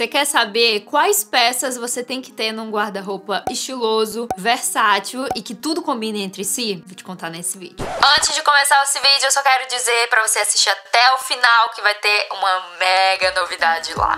Você quer saber quais peças você tem que ter num guarda-roupa estiloso, versátil e que tudo combine entre si? Vou te contar nesse vídeo. Antes de começar esse vídeo, eu só quero dizer para você assistir até o final que vai ter uma mega novidade lá.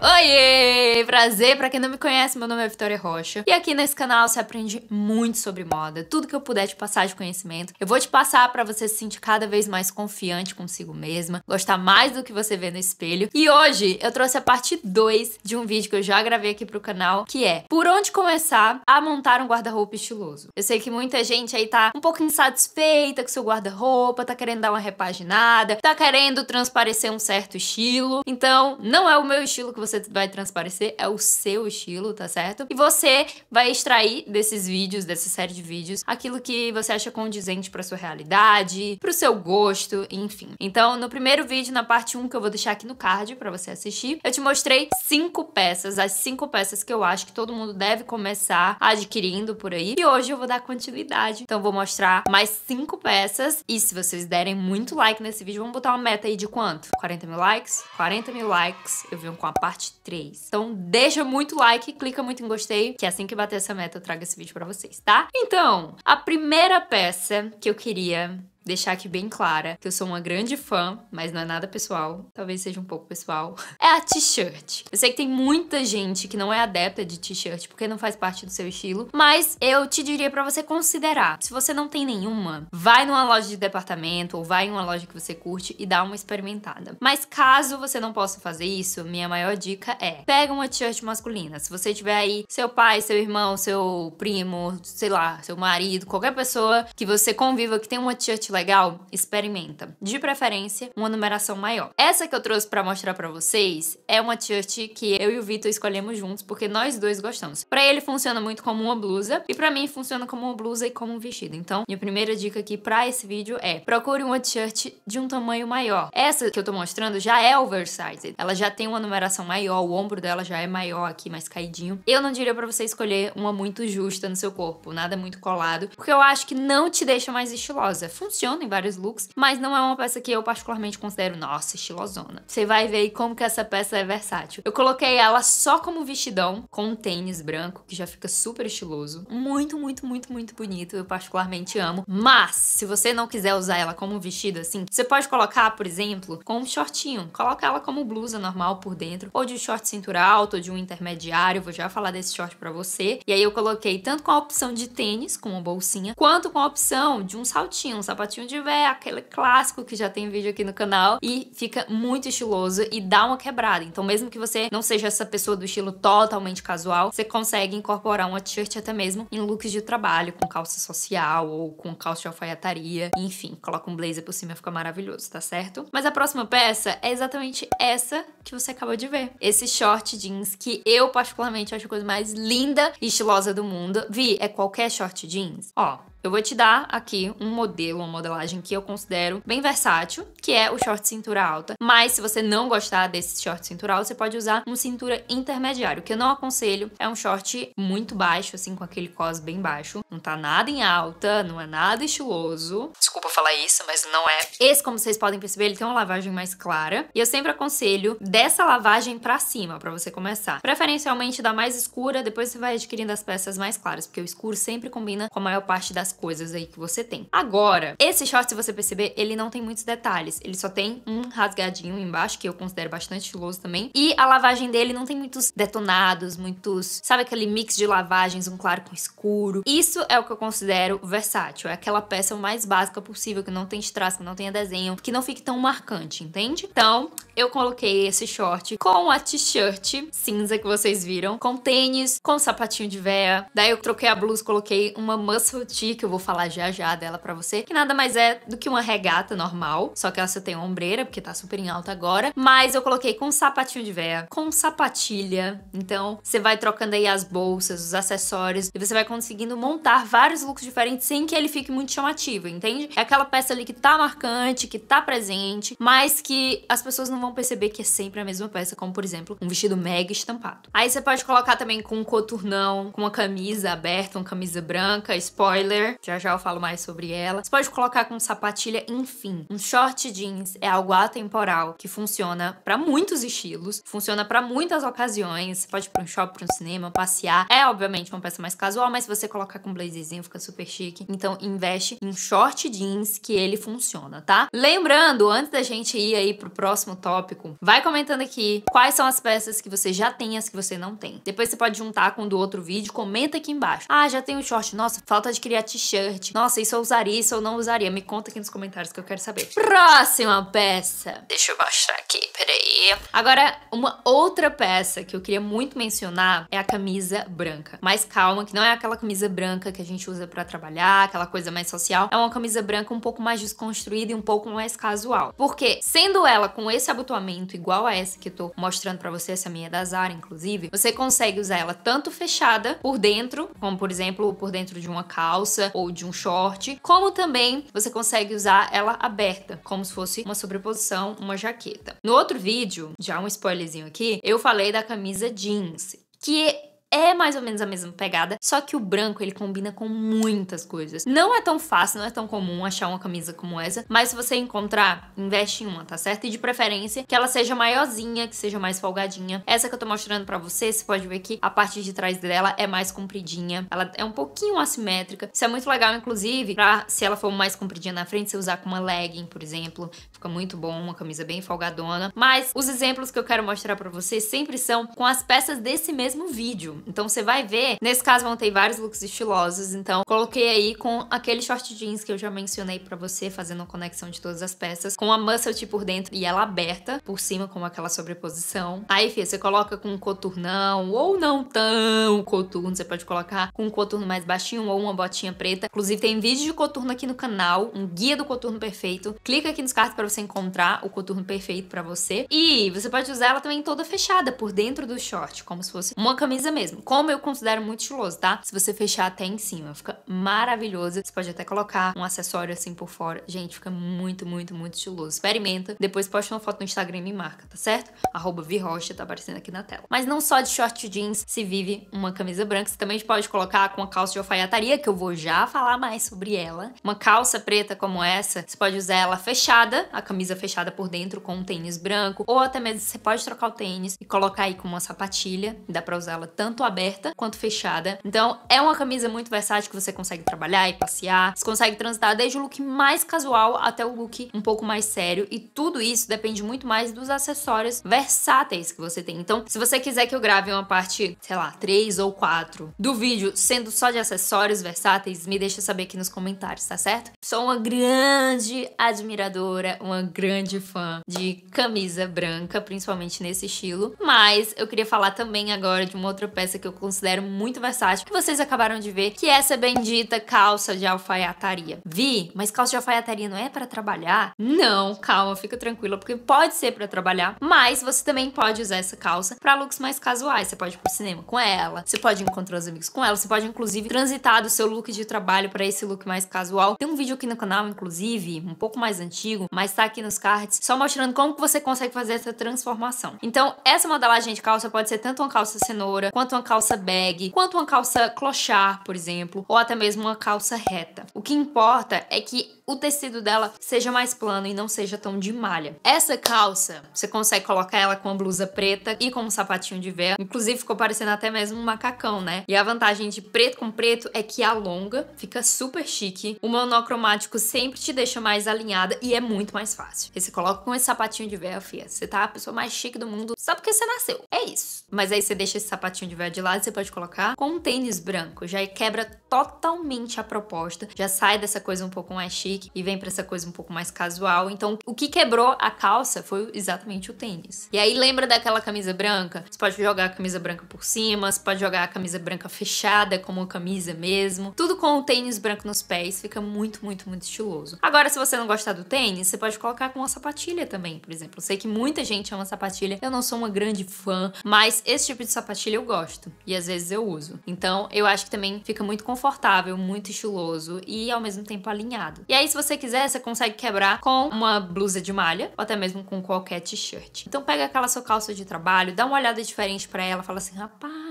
Oiê! Prazer! Pra quem não me conhece, meu nome é Vitória Rocha e aqui nesse canal você aprende muito sobre moda, tudo que eu puder te passar de conhecimento. Eu vou te passar para você se sentir cada vez mais confiante consigo mesma, gostar mais do que você vê no espelho. E hoje eu trouxe a parte 2 de um vídeo que eu já gravei aqui pro canal, que é Por onde começar a montar um guarda-roupa estiloso? Eu sei que muita gente aí tá um pouco insatisfeita com seu guarda-roupa, tá querendo dar uma repaginada, tá querendo transparecer um certo estilo. Então, não é o meu estilo que você você vai transparecer é o seu estilo, tá certo? E você vai extrair desses vídeos, dessa série de vídeos, aquilo que você acha condizente para sua realidade, para o seu gosto, enfim. Então, no primeiro vídeo, na parte 1 que eu vou deixar aqui no card para você assistir, eu te mostrei cinco peças, as cinco peças que eu acho que todo mundo deve começar adquirindo por aí. E hoje eu vou dar continuidade. Então, vou mostrar mais cinco peças e se vocês derem muito like nesse vídeo, vamos botar uma meta aí de quanto? 40 mil likes? 40 mil likes. Eu venho com a parte parte 3. Então deixa muito like, clica muito em gostei, que é assim que bater essa meta eu trago esse vídeo para vocês, tá? Então, a primeira peça que eu queria deixar aqui bem clara que eu sou uma grande fã, mas não é nada pessoal, talvez seja um pouco pessoal, é a t-shirt. Eu sei que tem muita gente que não é adepta de t-shirt porque não faz parte do seu estilo, mas eu te diria para você considerar. Se você não tem nenhuma, vai numa loja de departamento ou vai em uma loja que você curte e dá uma experimentada. Mas caso você não possa fazer isso, minha maior dica é: pega uma t-shirt masculina. Se você tiver aí seu pai, seu irmão, seu primo, sei lá, seu marido, qualquer pessoa que você conviva que tem uma t-shirt legal, experimenta. De preferência, uma numeração maior. Essa que eu trouxe para mostrar para vocês é uma t-shirt que eu e o Vitor escolhemos juntos porque nós dois gostamos. Para ele funciona muito como uma blusa e para mim funciona como uma blusa e como um vestido. Então, minha primeira dica aqui para esse vídeo é: procure uma t-shirt de um tamanho maior. Essa que eu tô mostrando já é oversized. Ela já tem uma numeração maior, o ombro dela já é maior aqui, mais caidinho. Eu não diria para você escolher uma muito justa no seu corpo, nada muito colado, porque eu acho que não te deixa mais estilosa. Funciona funciona em vários looks, mas não é uma peça que eu particularmente considero, nossa, estilosona. Você vai ver aí como que essa peça é versátil. Eu coloquei ela só como vestidão, com um tênis branco, que já fica super estiloso. Muito, muito, muito, muito bonito. Eu particularmente amo. Mas, se você não quiser usar ela como vestido assim, você pode colocar, por exemplo, com um shortinho. Coloca ela como blusa normal por dentro, ou de um short cintura alta, ou de um intermediário. vou já falar desse short pra você. E aí eu coloquei tanto com a opção de tênis, com uma bolsinha, quanto com a opção de um saltinho, um sapatinho shortinho de vé, aquele clássico que já tem vídeo aqui no canal e fica muito estiloso e dá uma quebrada. Então mesmo que você não seja essa pessoa do estilo totalmente casual, você consegue incorporar uma t-shirt até mesmo em looks de trabalho, com calça social ou com calça de alfaiataria, enfim, coloca um blazer por cima fica maravilhoso, tá certo? Mas a próxima peça é exatamente essa que você acabou de ver. Esse short jeans que eu particularmente acho a coisa mais linda e estilosa do mundo. Vi, é qualquer short jeans? Ó, eu vou te dar aqui um modelo, uma modelagem que eu considero bem versátil, que é o short cintura alta. Mas se você não gostar desse short cintura alta, você pode usar um cintura intermediário. O que eu não aconselho é um short muito baixo, assim, com aquele cos bem baixo. Não tá nada em alta, não é nada estiloso. Desculpa falar isso, mas não é. Esse, como vocês podem perceber, ele tem uma lavagem mais clara. E eu sempre aconselho dessa lavagem pra cima, pra você começar. Preferencialmente da mais escura, depois você vai adquirindo as peças mais claras, porque o escuro sempre combina com a maior parte das coisas aí que você tem. Agora, esse short, se você perceber, ele não tem muitos detalhes. Ele só tem um rasgadinho embaixo, que eu considero bastante estiloso também. E a lavagem dele não tem muitos detonados, muitos... Sabe aquele mix de lavagens, um claro com escuro? Isso é o que eu considero versátil. É aquela peça mais básica possível, que não tem traço, que não tenha desenho, que não fique tão marcante, entende? Então, eu coloquei esse short com a t-shirt cinza que vocês viram, com tênis, com sapatinho de véia. Daí eu troquei a blusa, coloquei uma muscle tee que eu vou falar já já dela pra você, que nada mais é do que uma regata normal, só que ela só tem ombreira, porque tá super em alta agora, mas eu coloquei com sapatinho de véia, com sapatilha, então você vai trocando aí as bolsas, os acessórios, e você vai conseguindo montar vários looks diferentes sem que ele fique muito chamativo, entende? É aquela peça ali que tá marcante, que tá presente, mas que as pessoas não vão perceber que é sempre a mesma peça, como por exemplo, um vestido mega estampado. Aí você pode colocar também com um coturnão, com uma camisa aberta, uma camisa branca, spoiler, já já eu falo mais sobre ela. Você pode colocar com sapatilha, enfim. Um short jeans é algo atemporal que funciona para muitos estilos, funciona para muitas ocasiões. Você pode ir pra um shopping, pra um cinema, passear. É, obviamente, uma peça mais casual, mas se você colocar com um blazerzinho, fica super chique. Então, investe em um short jeans que ele funciona, tá? Lembrando, antes da gente ir aí pro próximo tópico, vai comentando aqui quais são as peças que você já tem e as que você não tem. Depois você pode juntar com o do outro vídeo, comenta aqui embaixo. Ah, já tem um short. Nossa, falta de criatividade t-shirt. Nossa, isso eu usaria, isso eu não usaria. Me conta aqui nos comentários que eu quero saber. Próxima peça. Deixa eu mostrar aqui, peraí. Agora, uma outra peça que eu queria muito mencionar é a camisa branca. Mais calma, que não é aquela camisa branca que a gente usa para trabalhar, aquela coisa mais social. É uma camisa branca um pouco mais desconstruída e um pouco mais casual. Porque, sendo ela com esse abotoamento igual a essa que eu tô mostrando para você, essa minha da Zara, inclusive, você consegue usar ela tanto fechada por dentro, como por exemplo, por dentro de uma calça, ou de um short, como também você consegue usar ela aberta, como se fosse uma sobreposição, uma jaqueta. No outro vídeo, já um spoilerzinho aqui, eu falei da camisa jeans, que é mais ou menos a mesma pegada, só que o branco ele combina com muitas coisas. Não é tão fácil, não é tão comum achar uma camisa como essa, mas se você encontrar, investe em uma, tá certo? E de preferência que ela seja maiorzinha, que seja mais folgadinha. Essa que eu tô mostrando pra você, você pode ver que a parte de trás dela é mais compridinha, ela é um pouquinho assimétrica. Isso é muito legal, inclusive, pra se ela for mais compridinha na frente, você usar com uma legging, por exemplo, fica muito bom, uma camisa bem folgadona. Mas os exemplos que eu quero mostrar pra você sempre são com as peças desse mesmo vídeo. Então você vai ver, nesse caso vão ter vários looks estilosos, então coloquei aí com aquele short jeans que eu já mencionei para você, fazendo a conexão de todas as peças, com a muscle tee tipo, por dentro e ela aberta por cima com aquela sobreposição. Aí, filha, você coloca com um coturnão ou não tão coturno, você pode colocar com um coturno mais baixinho ou uma botinha preta. Inclusive tem vídeo de coturno aqui no canal, um guia do coturno perfeito. Clica aqui nos cards para você encontrar o coturno perfeito para você. E você pode usar ela também toda fechada por dentro do short, como se fosse uma camisa mesmo mesmo. Como eu considero muito estiloso, tá? Se você fechar até em cima, fica maravilhoso. Você pode até colocar um acessório assim por fora. Gente, fica muito, muito, muito estiloso. Experimenta. Depois posta uma foto no Instagram e me marca, tá certo? Arroba Virrocha, tá aparecendo aqui na tela. Mas não só de short jeans se vive uma camisa branca. Você também pode colocar com uma calça de alfaiataria, que eu vou já falar mais sobre ela. Uma calça preta como essa, você pode usar ela fechada, a camisa fechada por dentro com um tênis branco. Ou até mesmo você pode trocar o tênis e colocar aí com uma sapatilha. Dá pra usar ela tanto tanto aberta quanto fechada. Então, é uma camisa muito versátil que você consegue trabalhar e passear. Você consegue transitar desde o look mais casual até o look um pouco mais sério. E tudo isso depende muito mais dos acessórios versáteis que você tem. Então, se você quiser que eu grave uma parte, sei lá, 3 ou 4 do vídeo sendo só de acessórios versáteis, me deixa saber aqui nos comentários, tá certo? Sou uma grande admiradora, uma grande fã de camisa branca, principalmente nesse estilo. Mas eu queria falar também agora de uma outra peça que eu considero muito versátil, que vocês acabaram de ver, que é essa bendita calça de alfaiataria. Vi, mas calça de alfaiataria não é para trabalhar? Não, calma, fica tranquila, porque pode ser para trabalhar, mas você também pode usar essa calça para looks mais casuais. Você pode ir pro cinema com ela, você pode encontrar os amigos com ela, você pode inclusive transitar do seu look de trabalho para esse look mais casual. Tem um vídeo aqui no canal, inclusive, um pouco mais antigo, mas tá aqui nos cards, só mostrando como que você consegue fazer essa transformação. Então, essa modelagem de calça pode ser tanto uma calça cenoura quanto uma uma calça bag, quanto uma calça clochard, por exemplo, ou até mesmo uma calça reta. O que importa é que o tecido dela seja mais plano e não seja tão de malha. Essa calça, você consegue colocar ela com uma blusa preta e com um sapatinho de véu, Inclusive, ficou parecendo até mesmo um macacão, né? E a vantagem de preto com preto é que alonga, fica super chique. O monocromático sempre te deixa mais alinhada e é muito mais fácil. E você coloca com esse sapatinho de véu, fia. Você tá a pessoa mais chique do mundo só porque você nasceu. É isso. Mas aí você deixa esse sapatinho de véu de lado, você pode colocar com um tênis branco. Já quebra totalmente a proposta, já sai dessa coisa um pouco mais chique e vem para essa coisa um pouco mais casual. Então, o que quebrou a calça foi exatamente o tênis. E aí lembra daquela camisa branca? Você pode jogar a camisa branca por cima, você pode jogar a camisa branca fechada como camisa mesmo. Tudo com o tênis branco nos pés fica muito, muito, muito estiloso. Agora, se você não gostar do tênis, você pode colocar com uma sapatilha também, por exemplo. Eu sei que muita gente ama sapatilha, eu não sou uma grande fã, mas esse tipo de sapatilha eu gosto e às vezes eu uso. Então, eu acho que também fica muito confortável confortável, muito estiloso e ao mesmo tempo alinhado. E aí, se você quiser, você consegue quebrar com uma blusa de malha ou até mesmo com qualquer t-shirt. Então pega aquela sua calça de trabalho, dá uma olhada diferente para ela, fala assim, rapaz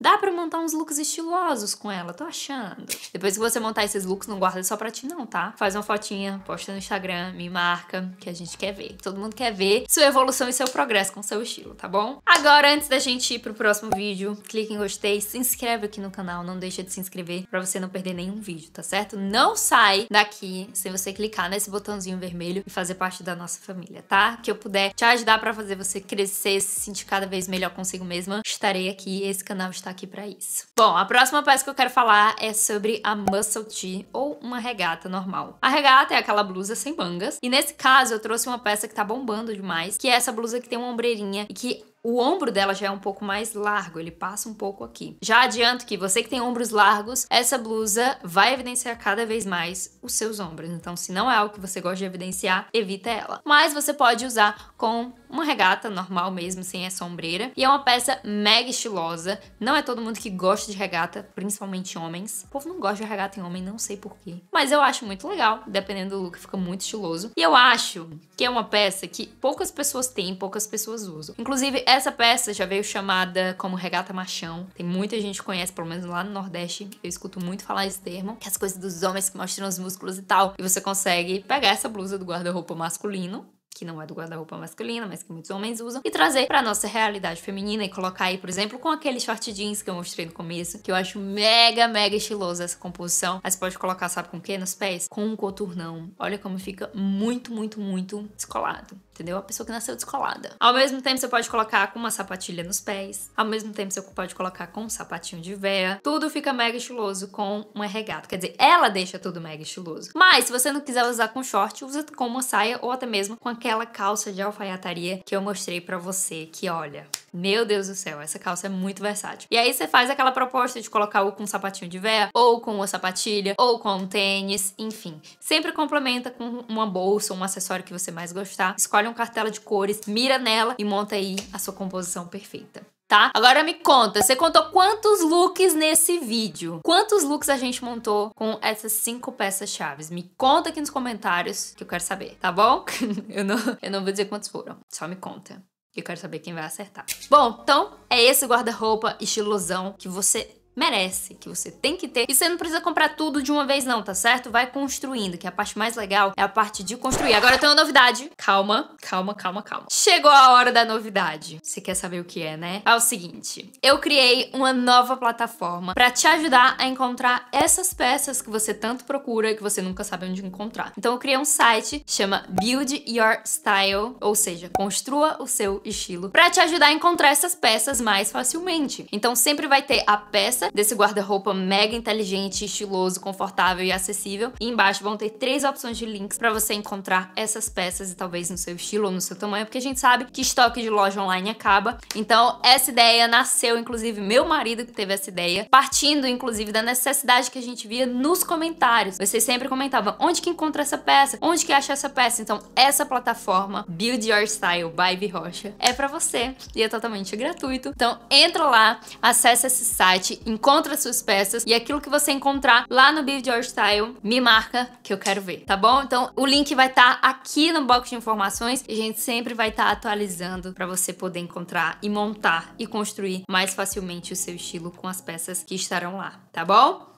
Dá para montar uns looks estilosos com ela, tô achando. Depois que você montar esses looks, não guarda só pra ti não, tá? Faz uma fotinha, posta no Instagram, me marca, que a gente quer ver. Todo mundo quer ver sua evolução e seu progresso com seu estilo, tá bom? Agora, antes da gente ir pro próximo vídeo, clique em gostei, se inscreve aqui no canal, não deixa de se inscrever pra você não perder nenhum vídeo, tá certo? Não sai daqui sem você clicar nesse botãozinho vermelho e fazer parte da nossa família, tá? Que eu puder te ajudar para fazer você crescer, se sentir cada vez melhor consigo mesma, estarei aqui. Esse canal não está aqui para isso. Bom, a próxima peça que eu quero falar é sobre a muscle tee ou uma regata normal. A regata é aquela blusa sem mangas e nesse caso eu trouxe uma peça que tá bombando demais, que é essa blusa que tem uma ombreirinha e que o ombro dela já é um pouco mais largo, ele passa um pouco aqui. Já adianto que você que tem ombros largos, essa blusa vai evidenciar cada vez mais os seus ombros. Então, se não é algo que você gosta de evidenciar, evita ela. Mas você pode usar com uma regata normal mesmo, sem essa ombreira. E é uma peça mega estilosa. Não é todo mundo que gosta de regata, principalmente homens. O povo não gosta de regata em homem, não sei porquê. Mas eu acho muito legal, dependendo do look, fica muito estiloso. E eu acho que é uma peça que poucas pessoas têm, poucas pessoas usam. Inclusive, essa peça já veio chamada como regata machão. Tem muita gente que conhece, pelo menos lá no Nordeste, eu escuto muito falar esse termo, que é as coisas dos homens que mostram os músculos e tal. E você consegue pegar essa blusa do guarda-roupa masculino que não é do guarda-roupa masculina, mas que muitos homens usam, e trazer para nossa realidade feminina e colocar aí, por exemplo, com aquele short jeans que eu mostrei no começo, que eu acho mega, mega estiloso essa composição. Mas pode colocar, sabe com o quê nos pés? Com um coturnão. Olha como fica muito, muito, muito descolado entendeu? A pessoa que nasceu descolada. Ao mesmo tempo, você pode colocar com uma sapatilha nos pés. Ao mesmo tempo, você pode colocar com um sapatinho de véia. Tudo fica mega estiloso com uma regata. Quer dizer, ela deixa tudo mega estiloso. Mas, se você não quiser usar com short, usa com uma saia ou até mesmo com aquela calça de alfaiataria que eu mostrei para você, que olha, meu Deus do céu, essa calça é muito versátil. E aí você faz aquela proposta de colocar ou com um sapatinho de véia, ou com uma sapatilha, ou com um tênis, enfim. Sempre complementa com uma bolsa, um acessório que você mais gostar. Escolhe uma cartela de cores, mira nela e monta aí a sua composição perfeita tá? Agora me conta, você contou quantos looks nesse vídeo? Quantos looks a gente montou com essas cinco peças chaves? Me conta aqui nos comentários que eu quero saber, tá bom? eu, não, eu não vou dizer quantos foram, só me conta. Eu quero saber quem vai acertar. Bom, então é esse guarda-roupa estilosão que você merece, que você tem que ter. E você não precisa comprar tudo de uma vez não, tá certo? Vai construindo, que é a parte mais legal é a parte de construir. Agora eu tenho uma novidade. Calma, calma, calma, calma. Chegou a hora da novidade. Você quer saber o que é, né? É o seguinte, eu criei uma nova plataforma para te ajudar a encontrar essas peças que você tanto procura e que você nunca sabe onde encontrar. Então eu criei um site, chama Build Your Style, ou seja, construa o seu estilo, para te ajudar a encontrar essas peças mais facilmente. Então sempre vai ter a peça desse guarda-roupa mega inteligente, estiloso, confortável e acessível. E embaixo vão ter três opções de links para você encontrar essas peças e talvez no seu estilo ou no seu tamanho, porque a gente sabe que estoque de loja online acaba. Então, essa ideia nasceu, inclusive, meu marido que teve essa ideia, partindo, inclusive, da necessidade que a gente via nos comentários. Vocês sempre comentavam onde que encontra essa peça, onde que acha essa peça. Então, essa plataforma, Build Your Style by Vi Rocha, é para você e é totalmente gratuito. Então, entra lá, acessa esse site encontra suas peças e aquilo que você encontrar lá no Bill George Style, me marca que eu quero ver, tá bom? Então o link vai estar tá aqui no box de informações e a gente sempre vai estar tá atualizando para você poder encontrar e montar e construir mais facilmente o seu estilo com as peças que estarão lá, tá bom?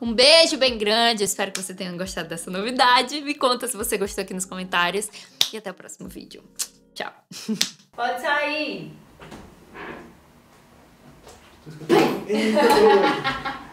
Um beijo bem grande, espero que você tenha gostado dessa novidade. Me conta se você gostou aqui nos comentários e até o próximo vídeo. Tchau. Pode sair. Entonces, ¡pum!